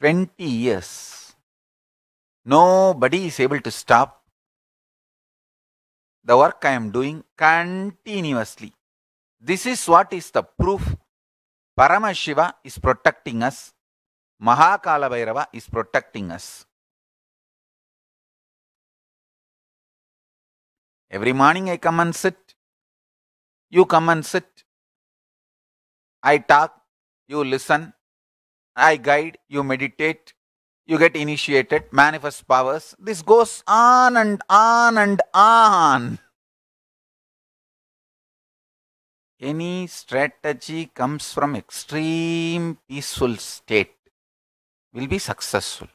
20 years. Nobody is able to stop the work I am doing continuously. This is what is the proof Paramashiva is protecting us. Mahakalabhairava is protecting us. Every morning I come and sit. You come and sit. I talk. You listen. I guide, you meditate, you get initiated, manifest powers. This goes on and on and on. Any strategy comes from extreme peaceful state will be successful.